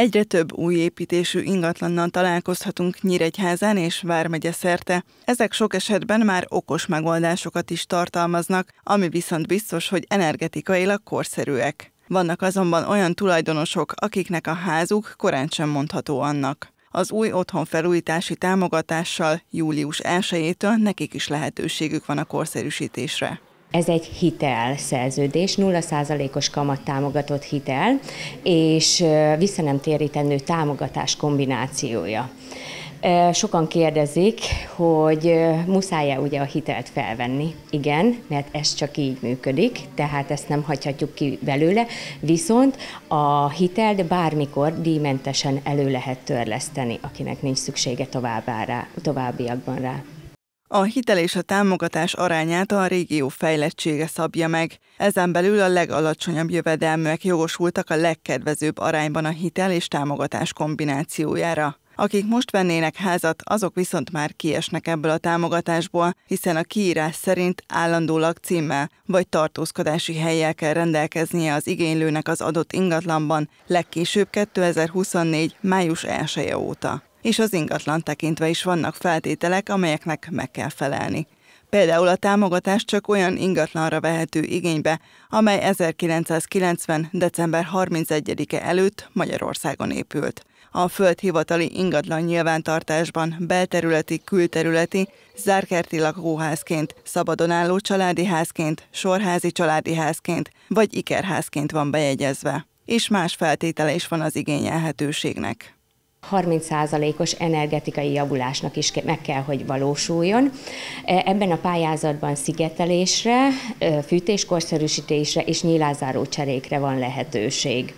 Egyre több új építésű ingatlannal találkozhatunk Nyíregyházán és Vármegye szerte. Ezek sok esetben már okos megoldásokat is tartalmaznak, ami viszont biztos, hogy energetikailag korszerűek. Vannak azonban olyan tulajdonosok, akiknek a házuk korán sem mondható annak. Az új otthon felújítási támogatással július 1-től nekik is lehetőségük van a korszerűsítésre. Ez egy hitel szerződés, 0%-os kamat támogatott hitel, és vissza nem térítendő támogatás kombinációja. Sokan kérdezik, hogy muszáj-e ugye a hitelt felvenni? Igen, mert ez csak így működik, tehát ezt nem hagyhatjuk ki belőle, viszont a hitelt bármikor díjmentesen elő lehet törleszteni, akinek nincs szüksége továbbá rá, továbbiakban rá. A hitel és a támogatás arányát a régió fejlettsége szabja meg. Ezen belül a legalacsonyabb jövedelműek jogosultak a legkedvezőbb arányban a hitel és támogatás kombinációjára. Akik most vennének házat, azok viszont már kiesnek ebből a támogatásból, hiszen a kiírás szerint állandó lakcímmel vagy tartózkodási helyjel kell rendelkeznie az igénylőnek az adott ingatlanban legkésőbb 2024. május 1 -e óta és az ingatlan tekintve is vannak feltételek, amelyeknek meg kell felelni. Például a támogatás csak olyan ingatlanra vehető igénybe, amely 1990. december 31-e előtt Magyarországon épült. A földhivatali ingatlan nyilvántartásban belterületi, külterületi, zárkerti lakóházként, álló családi házként, sorházi családi házként vagy ikerházként van bejegyezve. És más feltétele is van az igényelhetőségnek. 30%-os energetikai javulásnak is meg kell, hogy valósuljon. E, ebben a pályázatban szigetelésre, e, fűtéskorszerűsítésre és nyilázáró cserékre van lehetőség.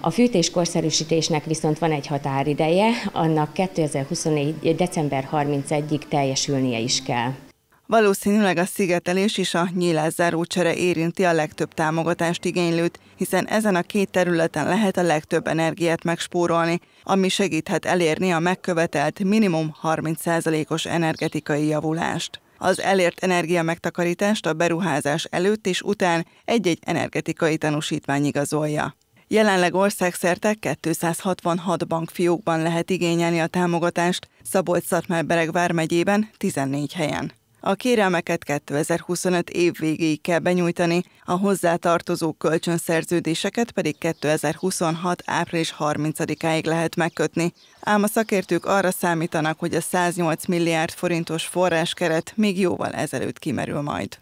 A fűtéskorszerűsítésnek viszont van egy határideje, annak 2024. december 31-ig teljesülnie is kell. Valószínűleg a szigetelés és a nyílászáró csere érinti a legtöbb támogatást igénylőt, hiszen ezen a két területen lehet a legtöbb energiát megspórolni, ami segíthet elérni a megkövetelt minimum 30%-os energetikai javulást. Az elért energia megtakarítást a beruházás előtt és után egy-egy energetikai tanúsítvány igazolja. Jelenleg országszerte 266 bankfiókban lehet igényelni a támogatást, szabolcs szatmár bereg vármegyében 14 helyen. A kérelmeket 2025 év végéig kell benyújtani, a hozzátartozó kölcsönszerződéseket pedig 2026. április 30-áig lehet megkötni. Ám a szakértők arra számítanak, hogy a 108 milliárd forintos forráskeret még jóval ezelőtt kimerül majd.